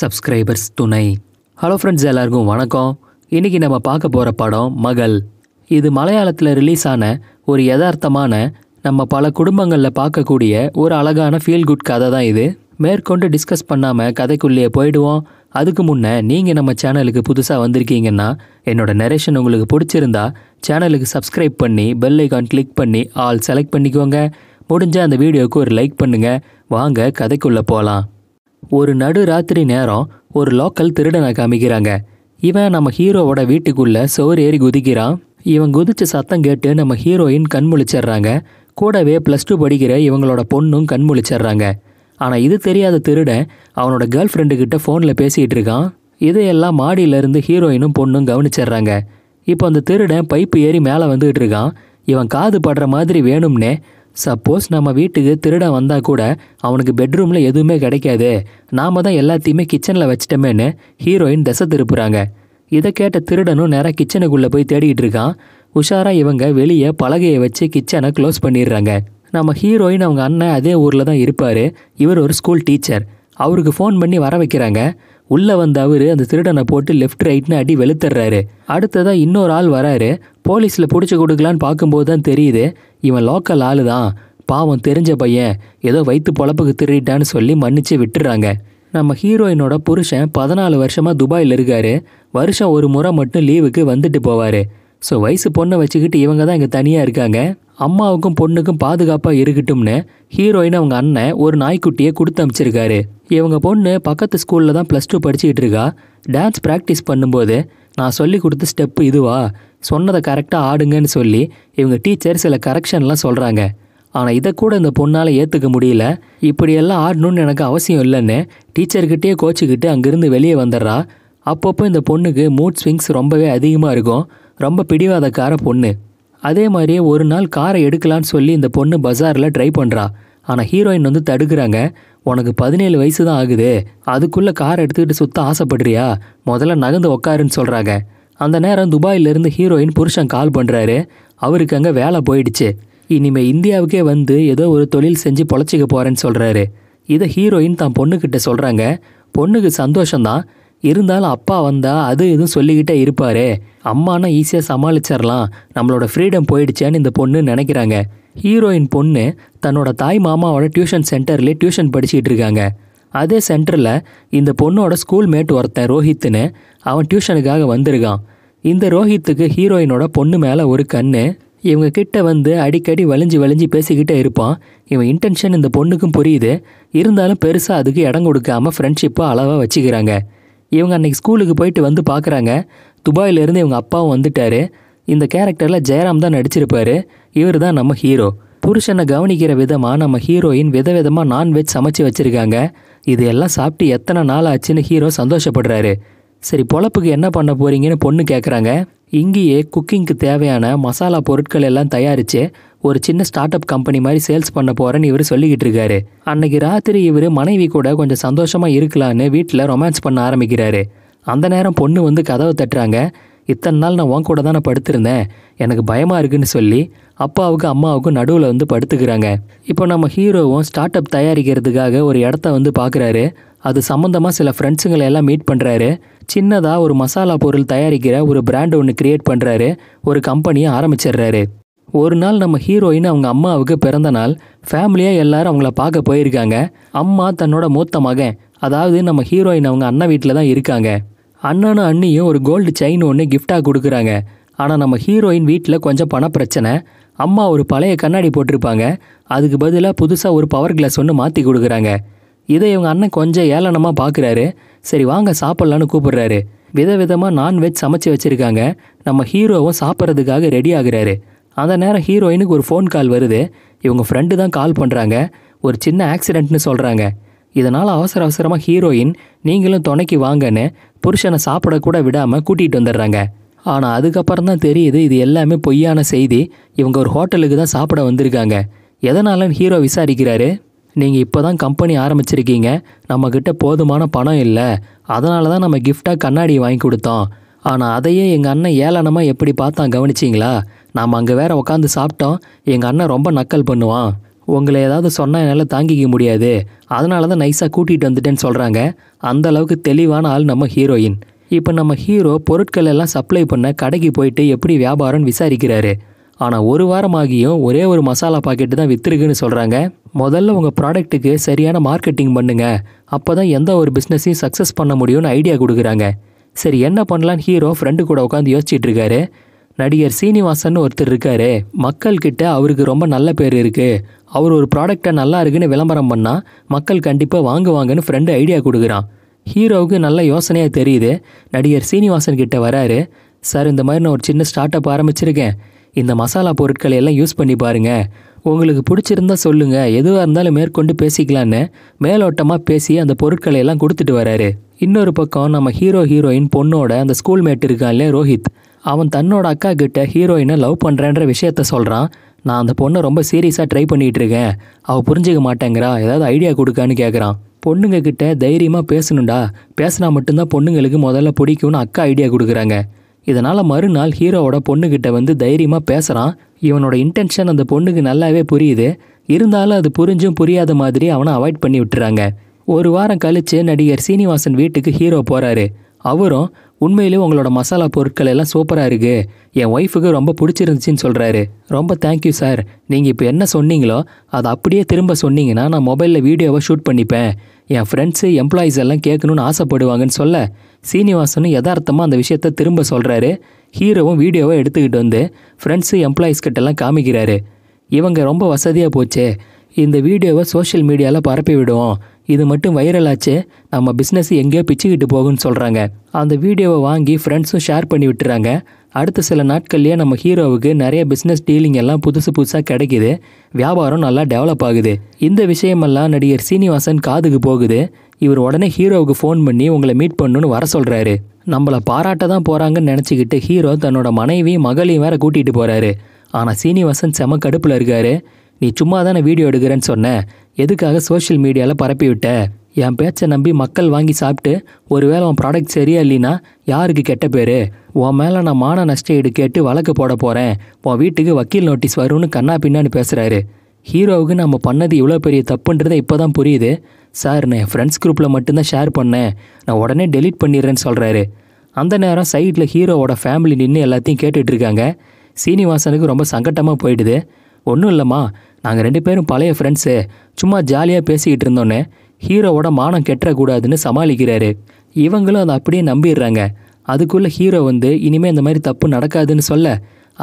subscribers துணை hello friends எல்லாருக்கும் வணக்கம் இன்றைக்கி நம்ம பார்க்க போகிற படம் மகள் இது மலையாளத்தில் ரிலீஸ் ஆன ஒரு யதார்த்தமான நம்ம பல குடும்பங்களில் பார்க்கக்கூடிய ஒரு அழகான ஃபீல் குட் கதை தான் இது மேற்கொண்டு டிஸ்கஸ் பண்ணாமல் கதைக்குள்ளேயே போயிடுவோம் அதுக்கு முன்னே நீங்கள் நம்ம சேனலுக்கு புதுசாக வந்திருக்கீங்கன்னா என்னோடய நரேஷன் உங்களுக்கு பிடிச்சிருந்தா சேனலுக்கு சப்ஸ்கிரைப் பண்ணி பெல் ஐக்கான் கிளிக் பண்ணி ஆல் செலக்ட் பண்ணிக்கோங்க முடிஞ்சால் அந்த வீடியோவுக்கு ஒரு லைக் பண்ணுங்கள் வாங்க கதைக்குள்ளே போகலாம் ஒரு நடு ராத்திரி நேரம் ஒரு லோக்கல் திருடனை காமிக்கிறாங்க இவன் நம்ம ஹீரோவோட வீட்டுக்குள்ளே சுவர் ஏறி குதிக்கிறான் இவன் குதிச்ச சத்தம் கேட்டு நம்ம ஹீரோயின் கண்முழிச்சிட்றாங்க கூடவே ப்ளஸ் டூ படிக்கிற இவங்களோட பொண்ணும் கண்முழிச்சிட்றாங்க ஆனால் இது தெரியாத திருடன் அவனோட கேர்ள் ஃப்ரெண்டுக்கிட்ட ஃபோனில் பேசிகிட்டு இருக்கான் இதையெல்லாம் மாடியிலேருந்து ஹீரோயினும் பொண்ணும் கவனிச்சிடுறாங்க இப்போ அந்த திருடன் பைப்பு ஏறி மேலே வந்துகிட்டு இருக்கான் இவன் காது படுற மாதிரி வேணும்னே சப்போஸ் நம்ம வீட்டுக்கு திருடன் வந்தால் கூட அவனுக்கு பெட்ரூமில் எதுவுமே கிடைக்காது நாம தான் எல்லாத்தையுமே கிச்சனில் வச்சிட்டோமேன்னு ஹீரோயின் தசை திருப்புறாங்க இதை கேட்ட திருடனும் நேராக கிச்சனுக்குள்ளே போய் தேடிக்கிட்டு இருக்கான் உஷாராக இவங்க வெளியே பலகையை வச்சு கிச்சனை க்ளோஸ் பண்ணிடுறாங்க நம்ம ஹீரோயின் அவங்க அண்ணன் அதே ஊரில் தான் இருப்பார் இவர் ஒரு ஸ்கூல் டீச்சர் அவருக்கு ஃபோன் பண்ணி வர வைக்கிறாங்க உள்ளே வந்த அவர் அந்த திருடனை போட்டு லெஃப்ட் ரைட்னு அடி வெளுத்துறாரு அடுத்ததாக இன்னொரு ஆள் வராரு போலீஸில் பிடிச்சி கொடுக்கலான்னு பார்க்கும்போது தான் தெரியுது இவன் லோக்கல் ஆள் தான் பாவம் தெரிஞ்ச பையன் ஏதோ வயிற்று பொழப்புக்கு திருடிட்டான்னு சொல்லி மன்னிச்சு விட்டுறாங்க நம்ம ஹீரோயினோட புருஷன் பதினாலு வருஷமாக துபாயில் இருக்காரு வருஷம் ஒரு முறை மட்டும் லீவுக்கு வந்துட்டு போவார் ஸோ வயசு பொண்ணை வச்சுக்கிட்டு இவங்க தான் இங்கே தனியாக இருக்காங்க அம்மாவுக்கும் பொண்ணுக்கும் பாதுகாப்பாக இருக்கட்டும்னு ஹீரோயின் அவங்க அண்ணன் ஒரு நாய்க்குட்டியை கொடுத்து அமைச்சிருக்காரு இவங்க பொண்ணு பக்கத்து ஸ்கூலில் தான் ப்ளஸ் டூ படிச்சுக்கிட்டு இருக்கா டான்ஸ் ப்ராக்டிஸ் பண்ணும்போது நான் சொல்லி கொடுத்த ஸ்டெப்பு இதுவா சொன்னதை கரெக்டாக ஆடுங்கன்னு சொல்லி இவங்க டீச்சர் சில கரெக்ஷன்லாம் சொல்கிறாங்க ஆனால் இதை கூட இந்த பொண்ணால் ஏற்றுக்க முடியல இப்படியெல்லாம் ஆடணும்னு எனக்கு அவசியம் இல்லைன்னு டீச்சர்கிட்டே கோச்சிக்கிட்டு அங்கேருந்து வெளியே வந்துடுறா அப்பப்போ இந்த பொண்ணுக்கு மூட் ஸ்விங்ஸ் ரொம்பவே அதிகமாக இருக்கும் ரொம்ப பிடிவாதக்கார பொண்ணு அதே மாதிரியே ஒரு நாள் காரை எடுக்கலான்னு சொல்லி இந்த பொண்ணு பஜாரில் ட்ரை பண்ணுறா ஆனால் ஹீரோயின் வந்து தடுக்கிறாங்க உனக்கு பதினேழு வயசு தான் ஆகுது அதுக்குள்ளே கார் எடுத்துக்கிட்டு சுத்த ஆசைப்படுறியா முதல்ல நகர்ந்து உக்காருன்னு சொல்கிறாங்க அந்த நேரம் துபாயிலிருந்து ஹீரோயின் புருஷன் கால் பண்ணுறாரு அவருக்கு அங்கே வேலை போயிடுச்சு இனிமேல் இந்தியாவுக்கே வந்து ஏதோ ஒரு தொழில் செஞ்சு பொழைச்சிக்க போகிறேன்னு சொல்கிறாரு இதை ஹீரோயின் தான் பொண்ணுக்கிட்ட சொல்கிறாங்க பொண்ணுக்கு சந்தோஷம்தான் இருந்தாலும் அப்பா வந்தால் அது எதுவும் சொல்லிக்கிட்டே இருப்பார் அம்மானா ஈஸியாக சமாளிச்சிடலாம் நம்மளோட ஃப்ரீடம் போயிடுச்சேன்னு இந்த பொண்ணு நினைக்கிறாங்க ஹீரோயின் பொண்ணு தன்னோட தாய் மாமாவோட டியூஷன் சென்டர்லேயே டியூஷன் படிச்சுக்கிட்டு இருக்காங்க அதே சென்டரில் இந்த பொண்ணோட ஸ்கூல் மேட் ஒருத்தன் ரோஹித்னு அவன் டியூஷனுக்காக வந்திருக்கான் இந்த ரோஹித்துக்கு ஹீரோயினோட பொண்ணு மேலே ஒரு கண்ணு இவங்க கிட்ட வந்து அடிக்கடி வலிஞ்சு வலிஞ்சு பேசிக்கிட்டே இருப்பான் இவன் இன்டென்ஷன் இந்த பொண்ணுக்கும் புரியுது இருந்தாலும் பெருசாக அதுக்கு இடம் கொடுக்காமல் ஃப்ரெண்ட்ஷிப்பை அளவாக வச்சுக்கிறாங்க இவங்க அன்னைக்கு ஸ்கூலுக்கு போயிட்டு வந்து பார்க்குறாங்க துபாயிலேருந்து இவங்க அப்பாவும் வந்துட்டார் இந்த கேரக்டரில் ஜெயராம் தான் நடிச்சிருப்பார் இவர் தான் நம்ம ஹீரோ புருஷனை கவனிக்கிற விதமாக நம்ம ஹீரோயின் விதவிதமாக நான்வெஜ் சமைச்சு வச்சுருக்காங்க இது எல்லாம் சாப்பிட்டு எத்தனை நாள் ஆச்சுன்னு ஹீரோ சந்தோஷப்படுறாரு சரி பொழப்புக்கு என்ன பண்ண போகிறீங்கன்னு பொண்ணு கேட்குறாங்க இங்கேயே குக்கிங்க்கு தேவையான மசாலா பொருட்கள் எல்லாம் தயாரித்து ஒரு சின்ன ஸ்டார்ட் அப் கம்பெனி மாதிரி சேல்ஸ் பண்ண போகிறேன்னு இவர் சொல்லிக்கிட்டு இருக்காரு அன்னைக்கு ராத்திரி இவர் மனைவி கூட கொஞ்சம் சந்தோஷமாக இருக்கலான்னு வீட்டில் ரொமான்ஸ் பண்ண ஆரம்பிக்கிறாரு அந்த நேரம் பொண்ணு வந்து கதவை தட்டுறாங்க இத்தனை நாள் நான் உன் கூட தானே படுத்திருந்தேன் எனக்கு பயமாக இருக்குன்னு சொல்லி அப்பாவுக்கு அம்மாவுக்கும் நடுவில் வந்து படுத்துக்கிறாங்க இப்போ நம்ம ஹீரோவும் ஸ்டார்ட் அப் தயாரிக்கிறதுக்காக ஒரு இடத்த வந்து பார்க்குறாரு அது சம்மந்தமாக சில ஃப்ரெண்ட்ஸுங்களை எல்லாம் மீட் பண்ணுறாரு சின்னதாக ஒரு மசாலா பொருள் தயாரிக்கிற ஒரு பிராண்ட் ஒன்று கிரியேட் பண்ணுறாரு ஒரு கம்பெனியை ஆரம்பிச்சிடுறாரு ஒரு நாள் நம்ம ஹீரோயின் அவங்க அம்மாவுக்கு பிறந்த நாள் ஃபேமிலியாக எல்லாரும் அவங்கள பார்க்க போயிருக்காங்க அம்மா தன்னோட மூத்த மகன் அதாவது நம்ம ஹீரோயின் அவங்க அண்ணன் வீட்டில் தான் இருக்காங்க அண்ணனும் அண்ணியும் ஒரு கோல்டு செயின் ஒன்று கிஃப்டாக கொடுக்குறாங்க ஆனால் நம்ம ஹீரோயின் வீட்டில் கொஞ்சம் பண பிரச்சனை அம்மா ஒரு பழைய கண்ணாடி போட்டிருப்பாங்க அதுக்கு பதிலாக புதுசாக ஒரு பவர் கிளாஸ் ஒன்று மாற்றி கொடுக்குறாங்க இதை இவங்க அண்ணன் கொஞ்சம் ஏளனமாக பார்க்குறாரு சரி வாங்க சாப்பிட்லான்னு கூப்பிடுறாரு விதவிதமாக நான்வெஜ் சமைச்சு வச்சுருக்காங்க நம்ம ஹீரோவும் சாப்பிட்றதுக்காக ரெடி ஆகுறாரு அந்த நேரம் ஹீரோயினுக்கு ஒரு ஃபோன் கால் வருது இவங்க ஃப்ரெண்டு தான் கால் பண்ணுறாங்க ஒரு சின்ன ஆக்சிடென்ட்னு சொல்கிறாங்க இதனால் அவசர அவசரமாக ஹீரோயின் நீங்களும் துணைக்கு வாங்கன்னு புருஷனை சாப்பிடக்கூட விடாமல் கூட்டிகிட்டு வந்துடுறாங்க ஆனால் அதுக்கப்புறம் தான் தெரியுது இது எல்லாமே பொய்யான செய்தி இவங்க ஒரு ஹோட்டலுக்கு தான் சாப்பிட வந்திருக்காங்க எதனாலன்னு ஹீரோ விசாரிக்கிறாரு நீங்கள் இப்போ தான் கம்பெனி ஆரம்பிச்சிருக்கீங்க நம்மக்கிட்ட போதுமான பணம் இல்லை அதனால தான் நம்ம கிஃப்டாக கண்ணாடி வாங்கி கொடுத்தோம் ஆனால் அதையே எங்கள் அண்ணன் ஏளனமாக எப்படி பார்த்தான் கவனிச்சிங்களா நாம் அங்கே வேற உட்காந்து சாப்பிட்டோம் எங்கள் அண்ணன் ரொம்ப நக்கல் பண்ணுவான் உங்களை ஏதாவது சொன்னால் என்னால் தாங்கிக்க முடியாது அதனால தான் நைஸாக கூட்டிகிட்டு வந்துட்டேன்னு சொல்கிறாங்க அந்த அளவுக்கு தெளிவான ஆள் நம்ம ஹீரோயின் இப்போ நம்ம ஹீரோ பொருட்கள் எல்லாம் சப்ளை பண்ண கடைக்கு போயிட்டு எப்படி வியாபாரம்னு விசாரிக்கிறாரு ஆனால் ஒரு வாரமாகியும் ஒரே ஒரு மசாலா பாக்கெட்டு தான் விற்றுருக்குன்னு சொல்கிறாங்க முதல்ல உங்கள் ப்ராடக்ட்டுக்கு சரியான மார்க்கெட்டிங் பண்ணுங்கள் அப்போ தான் எந்த ஒரு பிஸ்னஸையும் சக்ஸஸ் பண்ண முடியும்னு ஐடியா கொடுக்குறாங்க சரி என்ன பண்ணலான்னு ஹீரோ ஃப்ரெண்டு கூட உட்காந்து யோசிச்சுட்டு இருக்காரு நடிகர் சீனிவாசன் ஒருத்தர் இருக்காரு மக்கள்கிட்ட அவருக்கு ரொம்ப நல்ல பேர் இருக்குது அவர் ஒரு ப்ராடக்டை நல்லா இருக்குன்னு விளம்பரம் பண்ணால் மக்கள் கண்டிப்பாக வாங்குவாங்கன்னு ஃப்ரெண்டு ஐடியா கொடுக்குறான் ஹீரோவுக்கு நல்ல யோசனையாக தெரியுது நடிகர் சீனிவாசன் கிட்ட வராரு சார் இந்த மாதிரி நான் ஒரு சின்ன ஸ்டார்ட் அப் ஆரம்பிச்சிருக்கேன் இந்த மசாலா பொருட்களை எல்லாம் யூஸ் பண்ணி பாருங்கள் உங்களுக்கு பிடிச்சிருந்தா சொல்லுங்கள் எதுவாக இருந்தாலும் மேற்கொண்டு பேசிக்கலான்னு மேலோட்டமாக பேசி அந்த பொருட்களை எல்லாம் கொடுத்துட்டு வராரு இன்னொரு பக்கம் நம்ம ஹீரோ ஹீரோயின் பொண்ணோட அந்த ஸ்கூல் மேட் இருக்கான் இல்லையா ரோஹித் அவன் தன்னோட அக்கா கிட்ட ஹீரோயினை லவ் பண்ணுறேன்ற விஷயத்த சொல்கிறான் நான் அந்த பொண்ணை ரொம்ப சீரியஸாக ட்ரை பண்ணிகிட்டு இருக்கேன் அவள் புரிஞ்சிக்க மாட்டேங்கிறா ஏதாவது ஐடியா கொடுக்கான்னு கேட்குறான் பொண்ணுங்க கிட்ட தைரியமாக பேசணுண்டா பேசினா மட்டும்தான் பொண்ணுங்களுக்கு முதல்ல பிடிக்கும்னு அக்கா ஐடியா கொடுக்குறாங்க இதனால் மறுநாள் ஹீரோவோட பொண்ணுக்கிட்ட வந்து தைரியமாக பேசுகிறான் இவனோட இன்டென்ஷன் அந்த பொண்ணுக்கு நல்லாவே புரியுது இருந்தாலும் அது புரிஞ்சும் புரியாத மாதிரி அவனை அவாய்ட் பண்ணி விட்டுறாங்க ஒரு வாரம் கழித்து நடிகர் சீனிவாசன் வீட்டுக்கு ஹீரோ போகிறாரு அவரும் உண்மையிலே உங்களோட மசாலா பொருட்கள் எல்லாம் சூப்பராக இருக்குது என் ஒய்ஃபுக்கு ரொம்ப பிடிச்சிருந்துச்சின்னு சொல்கிறாரு ரொம்ப தேங்க்யூ சார் நீங்கள் இப்போ என்ன சொன்னீங்களோ அதை அப்படியே திரும்ப சொன்னீங்கன்னா நான் மொபைலில் வீடியோவை ஷூட் பண்ணிப்பேன் என் ஃப்ரெண்ட்ஸு எம்ப்ளாயீஸ் எல்லாம் கேட்கணுன்னு ஆசைப்படுவாங்கன்னு சொல்ல சீனிவாசனும் யதார்த்தமாக அந்த விஷயத்த திரும்ப சொல்கிறாரு ஹீரோவும் வீடியோவை எடுத்துக்கிட்டு வந்து ஃப்ரெண்ட்ஸு எம்ப்ளாயீஸ் கிட்டலாம் காமிக்கிறாரு இவங்க ரொம்ப வசதியாக போச்சே இந்த வீடியோவை சோஷியல் மீடியாவில் பரப்பி விடுவோம் இது மட்டும் வைரல் ஆச்சு நம்ம பிஸ்னஸ் எங்கேயோ பிச்சுக்கிட்டு போகுன்னு சொல்கிறாங்க அந்த வீடியோவை வாங்கி ஃப்ரெண்ட்ஸும் ஷேர் பண்ணி விட்டுறாங்க அடுத்த சில நாட்கள்லேயே நம்ம ஹீரோவுக்கு நிறைய பிஸ்னஸ் டீலிங் எல்லாம் புதுசு புதுசாக கிடைக்குது வியாபாரம் நல்லா டெவலப் ஆகுது இந்த விஷயமெல்லாம் நடிகர் சீனிவாசன் காதுக்கு போகுது இவர் உடனே ஹீரோவுக்கு ஃபோன் பண்ணி உங்களை மீட் பண்ணுன்னு வர சொல்கிறாரு நம்மளை பாராட்ட தான் போகிறாங்கன்னு நினச்சிக்கிட்டு ஹீரோ தன்னோட மனைவியும் மகளையும் வேற கூட்டிகிட்டு போகிறாரு ஆனால் சீனிவாசன் செம கடுப்பில் இருக்காரு நீ சும்மா தானே வீடியோ எடுக்கிறேன்னு சொன்னேன் எதுக்காக சோஷியல் மீடியாவில் பரப்பி விட்ட என் பேச்சை நம்பி மக்கள் வாங்கி சாப்பிட்டு ஒருவேளை உன் ப்ராடக்ட் சரியா இல்லைன்னா யாருக்கு கெட்ட பேர் உன் மேலே நான் மான நஷ்டஈடு கேட்டு வழக்கு போட போகிறேன் உன் வீட்டுக்கு வக்கீல் நோட்டீஸ் வரும்னு கண்ணா பின்னான்னு பேசுகிறாரு ஹீரோவுக்கு நம்ம பண்ணது இவ்வளோ பெரிய தப்புன்றதை இப்போ தான் புரியுது சார் நான் என் ஃப்ரெண்ட்ஸ் குரூப்பில் மட்டும்தான் ஷேர் பண்ணேன் நான் உடனே டெலிட் பண்ணிடுறேன்னு சொல்கிறாரு அந்த நேரம் சைட்டில் ஹீரோவோட ஃபேமிலி நின்று எல்லாத்தையும் கேட்டுட்ருக்காங்க சீனிவாசனுக்கு ரொம்ப சங்கட்டமாக போயிடுது ஒன்றும் இல்லைம்மா நாங்கள் ரெண்டு பேரும் பழைய ஃப்ரெண்ட்ஸு சும்மா ஜாலியாக பேசிக்கிட்டு இருந்தோன்னே ஹீரோவோட மானம் கெட்டக்கூடாதுன்னு சமாளிக்கிறாரு இவங்களும் அதை அப்படியே நம்பிடுறாங்க அதுக்குள்ளே ஹீரோ வந்து இனிமேல் இந்த மாதிரி தப்பு நடக்காதுன்னு சொல்ல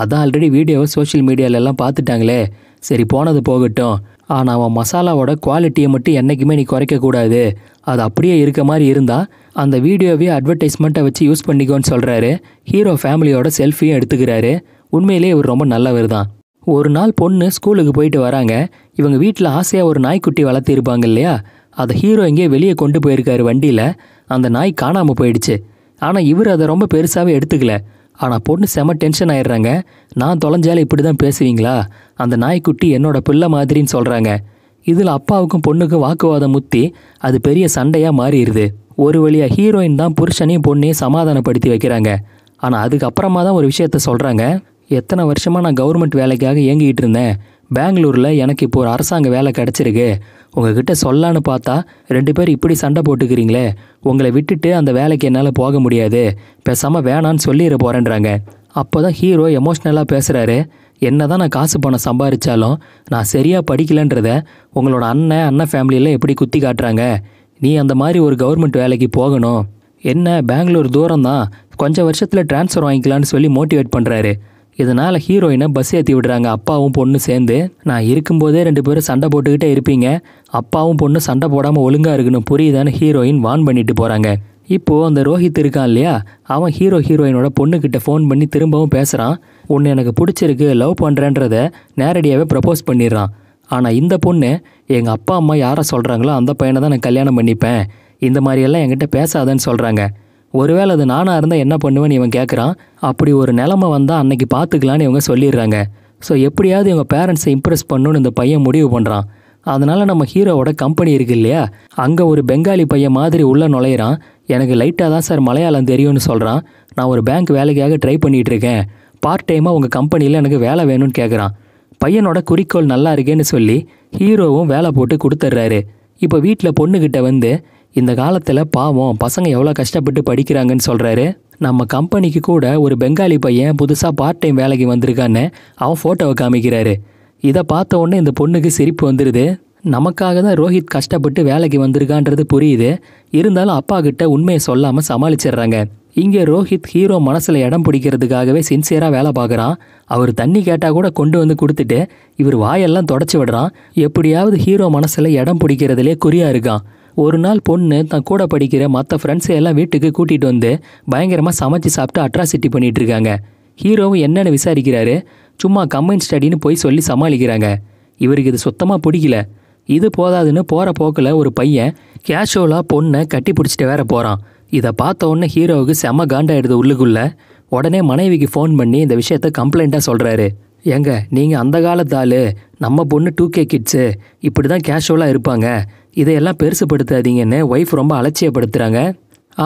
அதான் ஆல்ரெடி வீடியோவை சோஷியல் மீடியாவிலலாம் பார்த்துட்டாங்களே சரி போனது போகட்டும் ஆனால் அவன் மசாலாவோட குவாலிட்டியை மட்டும் என்றைக்குமே நீ குறைக்கக்கூடாது அது அப்படியே இருக்க மாதிரி இருந்தால் அந்த வீடியோவே அட்வர்டைஸ்மெண்ட்டை வச்சு யூஸ் பண்ணிக்கோன்னு சொல்கிறாரு ஹீரோ ஃபேமிலியோட செல்ஃபியும் எடுத்துக்கிறாரு உண்மையிலே இவர் ரொம்ப நல்லவர் தான் ஒரு நாள் பொண்ணு ஸ்கூலுக்கு போயிட்டு வராங்க இவங்க வீட்டில் ஆசையாக ஒரு நாய்க்குட்டி வளர்த்திருப்பாங்க இல்லையா அதை ஹீரோ எங்கேயே வெளியே கொண்டு போயிருக்காரு வண்டியில் அந்த நாய் காணாமல் போயிடுச்சு ஆனால் இவர் அதை ரொம்ப பெருசாகவே எடுத்துக்கல ஆனால் பொண்ணு செம டென்ஷன் ஆயிடுறாங்க நான் தொலைஞ்சாலும் இப்படி தான் பேசுவீங்களா அந்த நாய்க்குட்டி என்னோட பிள்ளை மாதிரின்னு சொல்கிறாங்க இதில் அப்பாவுக்கும் பொண்ணுக்கும் வாக்குவாதம் முத்தி அது பெரிய சண்டையாக மாறிடுது ஒரு வழியாக ஹீரோயின் தான் புருஷனையும் பொண்ணையும் சமாதானப்படுத்தி வைக்கிறாங்க ஆனால் அதுக்கப்புறமா தான் ஒரு விஷயத்த சொல்கிறாங்க எத்தனை வருஷமாக நான் கவர்மெண்ட் வேலைக்காக இயங்கிக்கிட்டு இருந்தேன் பெங்களூரில் எனக்கு இப்போ ஒரு அரசாங்க வேலை கிடச்சிருக்கு உங்ககிட்ட சொல்லான்னு பார்த்தா ரெண்டு பேர் இப்படி சண்டை போட்டுக்கிறீங்களே உங்களை விட்டுட்டு அந்த வேலைக்கு என்னால் போக முடியாது பேசாமல் வேணான்னு சொல்லிட போகிறேன்றாங்க அப்போ தான் ஹீரோ எமோஷ்னலாக பேசுகிறாரு என்ன தான் நான் காசு பணம் சம்பாதிச்சாலும் நான் சரியாக படிக்கலன்றத உங்களோட அண்ணன் அண்ணன் ஃபேமிலியில் எப்படி குத்தி காட்டுறாங்க நீ அந்த மாதிரி ஒரு கவர்மெண்ட் வேலைக்கு போகணும் என்ன பெங்களூர் தூரம் தான் கொஞ்சம் வருஷத்தில் டிரான்ஸ்ஃபர் வாங்கிக்கலான்னு சொல்லி மோட்டிவேட் பண்ணுறாரு இதனால் ஹீரோயினை பஸ் ஏற்றி விடுறாங்க அப்பாவும் பொண்ணு சேர்ந்து நான் இருக்கும்போதே ரெண்டு பேரும் சண்டை போட்டுக்கிட்டே இருப்பீங்க அப்பாவும் பொண்ணு சண்டை போடாமல் ஒழுங்காக இருக்கணும் புரியுதான்னு ஹீரோயின் வான் பண்ணிட்டு போகிறாங்க இப்போது அந்த ரோஹித் இருக்கான் இல்லையா அவன் ஹீரோ ஹீரோயினோட பொண்ணுக்கிட்ட ஃபோன் பண்ணி திரும்பவும் பேசுகிறான் உன்னை எனக்கு பிடிச்சிருக்கு லவ் பண்ணுறேன்றத நேரடியாகவே ப்ரப்போஸ் பண்ணிடுறான் ஆனால் இந்த பொண்ணு எங்கள் அப்பா அம்மா யாரை சொல்கிறாங்களோ அந்த பையனை தான் நான் கல்யாணம் பண்ணிப்பேன் இந்த மாதிரியெல்லாம் என்கிட்ட பேசாதன்னு சொல்கிறாங்க ஒருவேளை அது நானாக இருந்தால் என்ன பண்ணுவேன்னு இவன் கேட்குறான் அப்படி ஒரு நிலமை வந்தால் அன்னைக்கு பார்த்துக்கலான்னு இவங்க சொல்லிடுறாங்க ஸோ எப்படியாவது இவங்க பேரண்ட்ஸை இம்ப்ரெஸ் பண்ணணும்னு இந்த பையன் முடிவு பண்ணுறான் அதனால் நம்ம ஹீரோவோட கம்பெனி இருக்கு இல்லையா அங்கே ஒரு பெங்காலி பையன் மாதிரி உள்ளே நுழையிறான் எனக்கு லைட்டாக தான் சார் மலையாளம் தெரியும்னு சொல்கிறான் நான் ஒரு பேங்க் வேலைக்காக ட்ரை பண்ணிகிட்டு இருக்கேன் பார்ட் டைமாக உங்கள் கம்பெனியில் எனக்கு வேலை வேணும்னு கேட்குறான் பையனோட குறிக்கோள் நல்லா இருக்கேன்னு சொல்லி ஹீரோவும் வேலை போட்டு கொடுத்துட்றாரு இப்போ வீட்டில் பொண்ணுக்கிட்ட வந்து இந்த காலத்தில் பாவம் பசங்க எவ்வளோ கஷ்டப்பட்டு படிக்கிறாங்கன்னு சொல்கிறாரு நம்ம கம்பெனிக்கு கூட ஒரு பெங்காலி பையன் புதுசாக பார்ட் டைம் வேலைக்கு வந்திருக்கான்னு அவன் ஃபோட்டோவை காமிக்கிறாரு இதை பார்த்த உடனே இந்த பொண்ணுக்கு சிரிப்பு வந்துடுது நமக்காக தான் ரோஹித் கஷ்டப்பட்டு வேலைக்கு வந்திருக்கான்றது புரியுது இருந்தாலும் அப்பா கிட்ட உண்மையை சொல்லாமல் சமாளிச்சிடுறாங்க இங்கே ரோஹித் ஹீரோ மனசில் இடம் பிடிக்கிறதுக்காகவே சின்சியராக வேலை பார்க்குறான் அவர் தண்ணி கேட்டால் கூட கொண்டு வந்து கொடுத்துட்டு இவர் வாயெல்லாம் தொடச்சி விடுறான் எப்படியாவது ஹீரோ மனசில் இடம் பிடிக்கிறதுலே குறியாக இருக்கான் ஒரு நாள் பொண்ணு தன் கூட படிக்கிற மற்ற ஃப்ரெண்ட்ஸை எல்லாம் வீட்டுக்கு கூட்டிகிட்டு வந்து பயங்கரமாக சமைச்சு சாப்பிட்டு அட்ராசிட்டி பண்ணிகிட்டு இருக்காங்க ஹீரோவும் என்னென்னு விசாரிக்கிறாரு சும்மா கம்பைன் ஸ்டடின்னு போய் சொல்லி சமாளிக்கிறாங்க இவருக்கு இது சுத்தமாக பிடிக்கல இது போதாதுன்னு போகிற போக்கில் ஒரு பையன் கேஷுவலாக பொண்ணை கட்டி பிடிச்சிட்டு வேற போகிறான் இதை பார்த்த உடனே ஹீரோவுக்கு செம காண்டாயிடுது உள்ளுக்குள்ளே உடனே மனைவிக்கு ஃபோன் பண்ணி இந்த விஷயத்த கம்ப்ளைண்ட்டாக சொல்கிறாரு ஏங்க நீங்கள் அந்த காலத்து ஆள் நம்ம பொண்ணு டூ கே கிட்ஸு இப்படி தான் கேஷுவலாக இருப்பாங்க இதையெல்லாம் பெருசுப்படுத்தாதீங்கன்னு ஒய்ஃப் ரொம்ப அலட்சியப்படுத்துகிறாங்க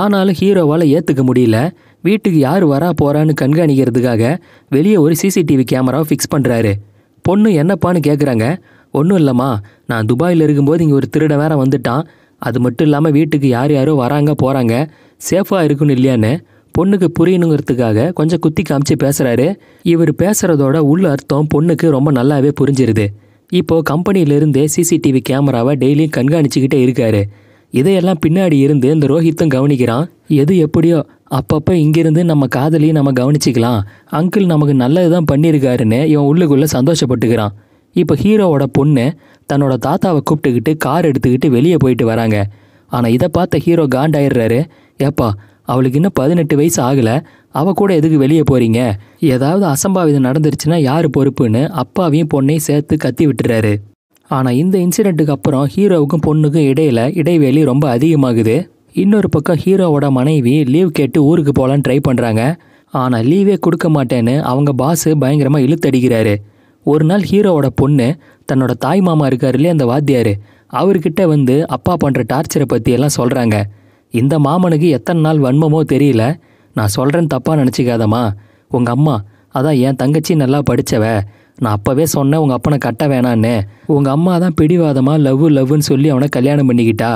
ஆனாலும் ஹீரோவால் ஏற்றுக்க முடியல வீட்டுக்கு யார் வரா போகிறான்னு கண்காணிக்கிறதுக்காக வெளியே ஒரு சிசிடிவி கேமராவை ஃபிக்ஸ் பண்ணுறாரு பொண்ணு என்னப்பான்னு கேட்குறாங்க ஒன்றும் இல்லைம்மா நான் துபாயில் இருக்கும்போது இங்கே ஒரு திருடன் வேற வந்துட்டான் அது மட்டும் இல்லாமல் வீட்டுக்கு யார் யாரோ வராங்க போகிறாங்க சேஃபாக இருக்குன்னு இல்லையான்னு பொண்ணுக்கு புரியணுங்கிறதுக்காக கொஞ்சம் குத்தி காமிச்சு பேசுகிறாரு இவர் பேசுகிறதோட உள்ள அர்த்தம் பொண்ணுக்கு ரொம்ப நல்லாவே புரிஞ்சிருது இப்போது கம்பெனியிலிருந்தே சிசிடிவி கேமராவை டெய்லியும் கண்காணிச்சுக்கிட்டே இருக்காரு இதையெல்லாம் பின்னாடி இருந்து இந்த ரோஹித்தும் கவனிக்கிறான் எது எப்படியோ அப்பப்போ இங்கிருந்து நம்ம காதலியை நம்ம கவனிச்சிக்கலாம் அங்கிள் நமக்கு நல்லது தான் பண்ணியிருக்காருன்னு இவன் உள்ளுக்குள்ளே சந்தோஷப்பட்டுக்கிறான் இப்போ ஹீரோவோட பொண்ணு தன்னோட தாத்தாவை கூப்பிட்டுக்கிட்டு கார் எடுத்துக்கிட்டு வெளியே போயிட்டு வராங்க ஆனால் இதை பார்த்த ஹீரோ காண்டாயிடுறாரு எப்பா அவளுக்கு இன்னும் பதினெட்டு வயசு ஆகலை அவள் கூட எதுக்கு வெளியே போகிறீங்க ஏதாவது அசம்பாவிதம் நடந்துருச்சுன்னா யார் பொறுப்புன்னு அப்பாவையும் பொண்ணையும் சேர்த்து கத்தி விட்டுறாரு ஆனால் இந்த இன்சிடெண்ட்டுக்கு அப்புறம் ஹீரோவுக்கும் பொண்ணுக்கும் இடையில இடைவெளி ரொம்ப அதிகமாகுது இன்னொரு பக்கம் ஹீரோவோட மனைவி லீவ் கேட்டு ஊருக்கு போகலான்னு ட்ரை பண்ணுறாங்க ஆனால் லீவே கொடுக்க மாட்டேன்னு அவங்க பாஸு பயங்கரமாக இழுத்தடிக்கிறாரு ஒரு நாள் ஹீரோவோட பொண்ணு தன்னோட தாய் மாமா இருக்காருலே அந்த வாத்தியார் அவர்கிட்ட வந்து அப்பா பண்ணுற டார்ச்சரை பற்றியெல்லாம் சொல்கிறாங்க இந்த மாமனுக்கு எத்தனை நாள் வன்மமோ தெரியல நான் சொல்கிறேன் தப்பாக நினச்சிக்காதம்மா உங்கள் அம்மா அதான் என் தங்கச்சி நல்லா படித்தவ நான் அப்போவே சொன்னேன் உங்கள் அப்பனை கட்ட வேணான்னு உங்கள் அம்மா தான் பிடிவாதமாக லவ் லவ்னு சொல்லி அவனை கல்யாணம் பண்ணிக்கிட்டா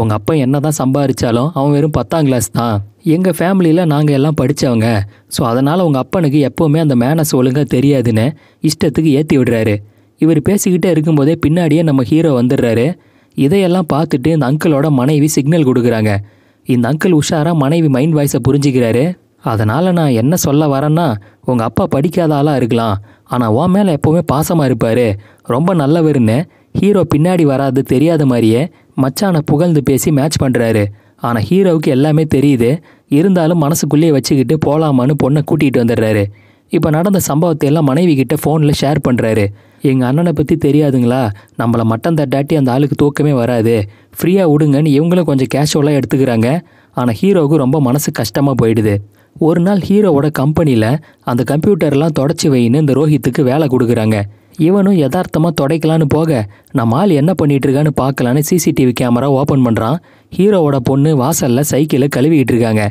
உங்கள் அப்பா என்ன தான் சம்பாதிச்சாலும் அவன் வெறும் பத்தாம் கிளாஸ் தான் எங்கள் ஃபேமிலியில் நாங்கள் எல்லாம் படித்தவங்க ஸோ அதனால் உங்கள் அப்பனுக்கு எப்போவுமே அந்த மேனஸ் ஒழுங்காக தெரியாதுன்னு இஷ்டத்துக்கு ஏற்றி விடுறாரு இவர் பேசிக்கிட்டே இருக்கும்போதே பின்னாடியே நம்ம ஹீரோ வந்துடுறாரு இதையெல்லாம் பார்த்துட்டு இந்த அங்கிளோட மனைவி சிக்னல் கொடுக்குறாங்க இந்த அங்கிள் உஷாராக மனைவி மைண்ட் வாய்ஸை புரிஞ்சுக்கிறாரு அதனால் நான் என்ன சொல்ல வரேன்னா உங்கள் அப்பா படிக்காத ஆளாக இருக்கலாம் ஆனால் உன் மேலே எப்போவுமே பாசமாக இருப்பார் ரொம்ப நல்லவருன்னு ஹீரோ பின்னாடி வராது தெரியாத மாதிரியே மச்சானை புகழ்ந்து பேசி மேட்ச் பண்ணுறாரு ஆனால் ஹீரோவுக்கு எல்லாமே தெரியுது இருந்தாலும் மனசுக்குள்ளேயே வச்சுக்கிட்டு போகலாமான்னு பொண்ணை கூட்டிகிட்டு வந்துடுறாரு இப்போ நடந்த சம்பவத்தை எல்லாம் மனைவி கிட்ட ஃபோனில் ஷேர் பண்ணுறாரு எங்கள் அண்ணனை பற்றி தெரியாதுங்களா நம்மளை மட்டன் தட்டாட்டி அந்த ஆளுக்கு தூக்கமே வராது ஃப்ரீயாக விடுங்கன்னு இவங்களும் கொஞ்சம் கேஷுவலாக எடுத்துக்கிறாங்க ஆனால் ஹீரோவுக்கு ரொம்ப மனசு கஷ்டமாக போயிடுது ஒரு நாள் ஹீரோவோட கம்பெனியில் அந்த கம்ப்யூட்டர்லாம் தொடச்சி வைன்னு இந்த ரோஹித்துக்கு வேலை கொடுக்குறாங்க இவனும் யதார்த்தமாக தொடைக்கலான்னு போக நம்ம ஆள் என்ன பண்ணிகிட்டு இருக்கான்னு பார்க்கலான்னு சிசிடிவி கேமரா ஓப்பன் பண்ணுறான் ஹீரோவோட பொண்ணு வாசலில் சைக்கிளை கழுவிக்கிட்டு இருக்காங்க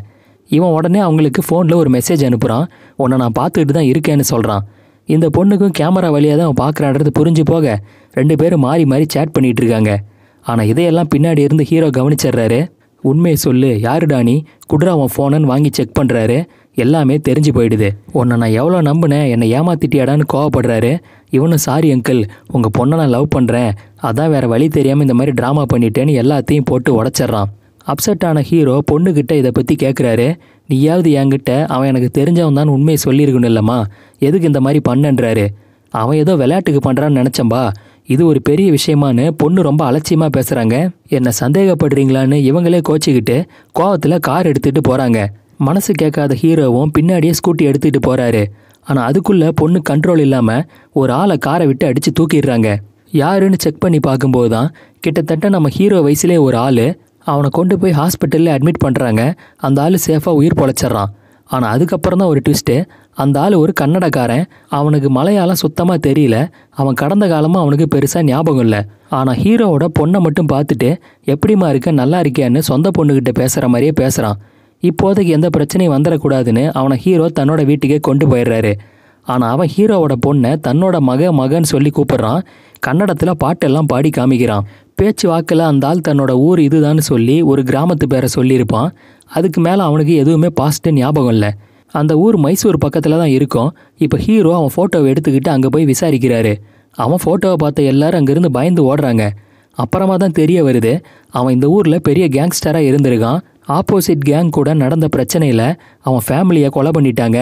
இவன் உடனே அவங்களுக்கு ஃபோனில் ஒரு மெசேஜ் அனுப்புகிறான் உன்னை நான் பார்த்துக்கிட்டு தான் இருக்கேன்னு சொல்கிறான் இந்த பொண்ணுக்கும் கேமரா வழியாக தான் அவன் பார்க்குறான்றது புரிஞ்சு போக ரெண்டு பேரும் மாறி மாறி சேட் பண்ணிகிட்டு இருக்காங்க ஆனால் இதையெல்லாம் பின்னாடி இருந்து ஹீரோ கவனிச்சிடுறாரு உண்மையை சொல்லு யாருடா நீ குட்ரா உன் ஃபோனன்னு வாங்கி செக் பண்ணுறாரு எல்லாமே தெரிஞ்சு போயிடுது உன்னை நான் எவ்வளோ நம்புனேன் என்னை ஏமாத்திட்டியாடான்னு கோவப்படுறாரு இவனும் சாரி அங்கிள் உங்கள் பொண்ணை நான் லவ் பண்ணுறேன் அதான் வேறு வழி தெரியாமல் இந்த மாதிரி ட்ராமா பண்ணிட்டேன்னு எல்லாத்தையும் போட்டு உடச்சிட்றான் அப்செட் ஆன ஹீரோ பொண்ணுக்கிட்ட இதை பற்றி கேட்குறாரு நீயாவது என்கிட்ட அவன் எனக்கு தெரிஞ்சவன் தான் உண்மையை சொல்லியிருக்கணும் இல்லைம்மா எதுக்கு இந்த மாதிரி பண்ணன்றாரு அவன் ஏதோ விளையாட்டுக்கு பண்ணுறான்னு நினச்சம்பா இது ஒரு பெரிய விஷயமானு பொண்ணு ரொம்ப அலட்சியமாக பேசுகிறாங்க என்னை சந்தேகப்படுறீங்களான்னு இவங்களே கோச்சிக்கிட்டு கோவத்தில் கார் எடுத்துகிட்டு போகிறாங்க மனசு கேட்காத ஹீரோவும் பின்னாடியே ஸ்கூட்டி எடுத்துகிட்டு போகிறாரு ஆனால் அதுக்குள்ளே பொண்ணு கண்ட்ரோல் இல்லாமல் ஒரு ஆளை காரை விட்டு அடித்து தூக்கிடுறாங்க யாருன்னு செக் பண்ணி பார்க்கும்போது தான் கிட்டத்தட்ட நம்ம ஹீரோ வயசுலேயே ஒரு ஆள் அவனை கொண்டு போய் ஹாஸ்பிட்டலில் அட்மிட் பண்ணுறாங்க அந்த ஆள் சேஃபாக உயிர் பொழைச்சிட்றான் ஆனால் அதுக்கப்புறம் தான் ஒரு ட்விஸ்ட்டு அந்த ஆள் ஒரு கன்னடக்காரன் அவனுக்கு மலையாளம் சுத்தமாக தெரியல அவன் கடந்த காலமாக அவனுக்கு பெருசாக ஞாபகம் இல்லை ஆனால் ஹீரோவோட பொண்ணை மட்டும் பார்த்துட்டு எப்படிமா இருக்க நல்லா இருக்கியான்னு சொந்த பொண்ணுக்கிட்ட பேசுகிற மாதிரியே பேசுகிறான் இப்போதைக்கு எந்த பிரச்சனையும் வந்துடக்கூடாதுன்னு அவனை ஹீரோ தன்னோட வீட்டுக்கே கொண்டு போயிடுறாரு ஆனால் அவன் ஹீரோவோட பொண்ணை தன்னோட மக மகன்னு சொல்லி கூப்பிட்றான் கன்னடத்தில் பாட்டெல்லாம் பாடி காமிக்கிறான் பேச்சு வாக்கில் அந்த ஆள் தன்னோட ஊர் இதுதான்னு சொல்லி ஒரு கிராமத்து பேரை சொல்லியிருப்பான் அதுக்கு மேலே அவனுக்கு எதுவுமே பாஸ்ட்டு ஞாபகம் இல்லை அந்த ஊர் மைசூர் பக்கத்தில் தான் இருக்கும் இப்போ ஹீரோ அவன் ஃபோட்டோவை எடுத்துக்கிட்டு அங்கே போய் விசாரிக்கிறாரு அவன் ஃபோட்டோவை பார்த்த எல்லாரும் அங்கேருந்து பயந்து ஓடுறாங்க அப்புறமா தான் தெரிய வருது அவன் இந்த ஊரில் பெரிய கேங்ஸ்டராக இருந்திருக்கான் ஆப்போசிட் கேங் கூட நடந்த பிரச்சனையில் அவன் ஃபேமிலியை கொலை பண்ணிட்டாங்க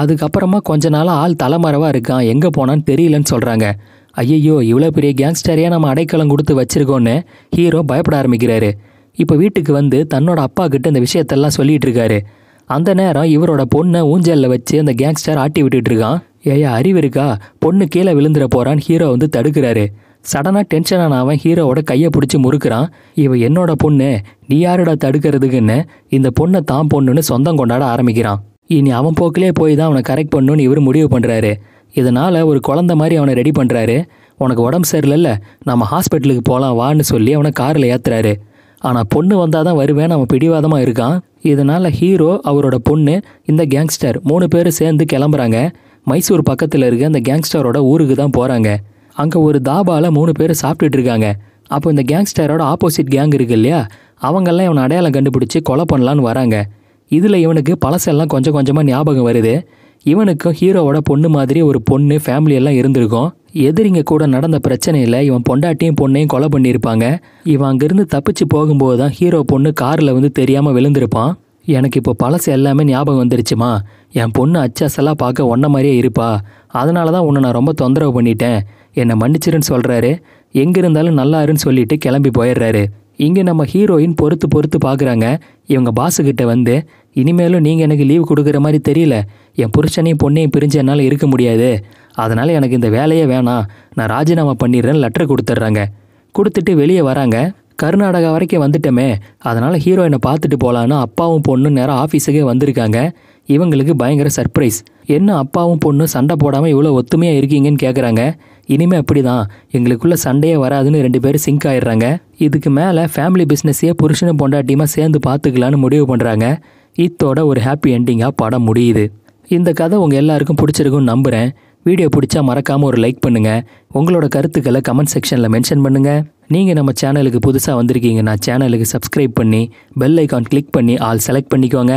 அதுக்கப்புறமா கொஞ்ச நாளாக ஆள் தலைமறைவாக இருக்கான் எங்கே போனான்னு தெரியலன்னு சொல்கிறாங்க ஐயையோ இவ்வளோ பெரிய கேங்ஸ்டரையே நம்ம அடைக்கலம் கொடுத்து வச்சுருக்கோன்னு ஹீரோ பயப்பட ஆரம்பிக்கிறாரு இப்போ வீட்டுக்கு வந்து தன்னோட அப்பா கிட்ட இந்த விஷயத்தெல்லாம் சொல்லிகிட்டு இருக்காரு அந்த நேரம் இவரோட பொண்ணை ஊஞ்சலில் வச்சு அந்த கேங்ஸ்டர் ஆட்டி விட்டுட்டு இருக்கான் ஏயா அறிவு இருக்கா பொண்ணு கீழே விழுந்துட போகிறான்னு ஹீரோ வந்து தடுக்கிறாரு சடனாக டென்ஷனான அவன் ஹீரோவோட கையை பிடிச்சி முறுக்கிறான் இவன் என்னோட பொண்ணு நீ யாரோட தடுக்கிறதுக்குன்னு இந்த பொண்ணை தான் பொண்ணுன்னு சொந்தம் கொண்டாட ஆரம்பிக்கிறான் இனி அவன் போக்கிலே போய் தான் அவனை கரெக்ட் பண்ணுன்னு இவர் முடிவு பண்ணுறாரு இதனால் ஒரு குழந்த மாதிரி அவனை ரெடி பண்ணுறாரு உனக்கு உடம்பு சரியில்லைல்ல நம்ம ஹாஸ்பிட்டலுக்கு போகலாம் வான்னு சொல்லி அவனை காரில் ஏற்றுறாரு ஆனால் பொண்ணு வந்தால் தான் வருவேன் அவன் பிடிவாதமாக இருக்கான் இதனால் ஹீரோ அவரோட பொண்ணு இந்த கேங்ஸ்டர் மூணு பேர் சேர்ந்து கிளம்புறாங்க மைசூர் பக்கத்தில் இருக்க அந்த கேங்ஸ்டரோட ஊருக்கு தான் போகிறாங்க அங்கே ஒரு தாபாவில் மூணு பேர் சாப்பிட்டுட்டு இருக்காங்க அப்போ இந்த கேங்ஸ்டரோட ஆப்போசிட் கேங் இருக்கு இல்லையா அவங்கெல்லாம் இவனை அடையாளம் கண்டுபிடிச்சி கொலை பண்ணலான்னு வராங்க இதில் இவனுக்கு பழசெல்லாம் கொஞ்சம் கொஞ்சமாக ஞாபகம் வருது இவனுக்கும் ஹீரோவோட பொண்ணு மாதிரி ஒரு பொண்ணு ஃபேமிலி எல்லாம் இருந்திருக்கும் எதிரிங்க கூட நடந்த பிரச்சனையில் இவன் பொண்டாட்டியும் பொண்ணையும் கொலை பண்ணியிருப்பாங்க இவன் அங்கேருந்து தப்பிச்சு போகும்போது தான் ஹீரோ பொண்ணு காரில் வந்து தெரியாமல் விழுந்திருப்பான் எனக்கு இப்போ பழசு எல்லாமே ஞாபகம் வந்துருச்சுமா என் பொண்ணு அச்சாசெல்லாம் பார்க்க ஒன்ன மாதிரியே இருப்பா அதனால தான் உன்னை நான் ரொம்ப தொந்தரவு பண்ணிட்டேன் என்னை மன்னிச்சிருன்னு சொல்கிறாரு எங்கே இருந்தாலும் நல்லாருன்னு சொல்லிட்டு கிளம்பி போயிடுறாரு இங்கே நம்ம ஹீரோயின் பொறுத்து பொறுத்து பார்க்குறாங்க இவங்க பாஸுக்கிட்ட வந்து இனிமேலும் நீங்கள் எனக்கு லீவ் கொடுக்குற மாதிரி தெரியல என் புருஷனையும் பொண்ணையும் பிரிஞ்சு என்னால் இருக்க முடியாது அதனால் எனக்கு இந்த வேலையே வேணாம் நான் ராஜினாமா பண்ணிடுறேன்னு லெட்டர் கொடுத்துட்றாங்க கொடுத்துட்டு வெளியே வராங்க கர்நாடகா வரைக்கும் வந்துட்டோமே அதனால் ஹீரோயினை பார்த்துட்டு போகலான்னு அப்பாவும் பொண்ணும் நேரம் ஆஃபீஸுக்கே வந்திருக்காங்க இவங்களுக்கு பயங்கர சர்ப்ரைஸ் என்ன அப்பாவும் பொண்ணும் சண்டை போடாமல் இவ்வளோ ஒத்துமையாக இருக்கீங்கன்னு கேட்குறாங்க இனிமேல் அப்படி தான் எங்களுக்குள்ளே சண்டையே வராதுன்னு ரெண்டு பேரும் சிங்க் ஆயிடுறாங்க இதுக்கு மேலே ஃபேமிலி பிஸ்னஸையே புருஷனும் பொண்டாட்டியுமா சேர்ந்து பார்த்துக்கலான்னு முடிவு பண்ணுறாங்க இத்தோட ஒரு ஹாப்பி என்டிங்காக படம் முடியுது இந்த கதை உங்கள் எல்லாருக்கும் பிடிச்சிருக்குன்னு நம்புகிறேன் வீடியோ பிடிச்சா மறக்காமல் ஒரு லைக் பண்ணுங்கள் உங்களோட கருத்துக்களை கமெண்ட் செக்ஷனில் மென்ஷன் பண்ணுங்கள் நீங்கள் நம்ம சேனலுக்கு புதுசாக வந்திருக்கீங்கன்னா சேனலுக்கு சப்ஸ்கிரைப் பண்ணி பெல் ஐக்கான் கிளிக் பண்ணி ஆல் செலக்ட் பண்ணிக்கோங்க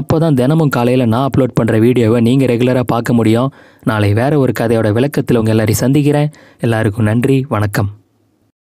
அப்போ தான் தினமும் காலையில் நான் அப்லோட் பண்ணுற வீடியோவை நீங்கள் ரெகுலராக பார்க்க முடியும் நாளை வேறு ஒரு கதையோட விளக்கத்தில் உங்கள் எல்லாரையும் சந்திக்கிறேன் எல்லாருக்கும் நன்றி வணக்கம்